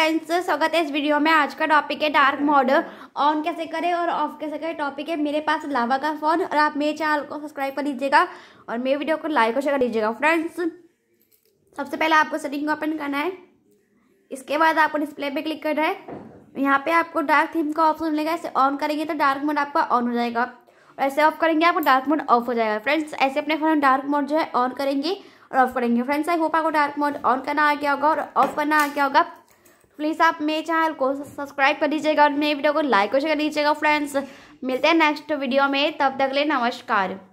friends स्वागत है इस वीडियो में आज का टॉपिक है डार्क मोड ऑन कैसे करें और ऑफ कैसे करें टॉपिक है मेरे पास लावा का फ़ोन और आप मेरे चैनल को सब्सक्राइब कर लीजिएगा और मेरे वीडियो को लाइक और शेयर कर लीजिएगा फ्रेंड्स सबसे पहले आपको सेटिंग को ओपन करना है इसके बाद आपको डिस्प्ले पर क्लिक करना है यहाँ पर आपको डार्क थीम का ऑप्शन मिलेगा ऐसे ऑन करेंगे तो डार्क मोड आपका ऑन हो जाएगा और ऐसे ऑफ करेंगे आपको डार्क मोड ऑफ हो जाएगा फ्रेंड्स ऐसे अपने फोन में डार्क मोड जो है ऑन करेंगे और ऑफ करेंगे फ्रेंड्स आई होप आपको डार्क मोड ऑन करना आ गया होगा और ऑफ करना आ गया होगा प्लीज़ आप मेरे चैनल को सब्सक्राइब कर दीजिएगा और मेरे वीडियो को लाइक और शेयर कर दीजिएगा फ्रेंड्स मिलते हैं नेक्स्ट वीडियो में तब तक ले नमस्कार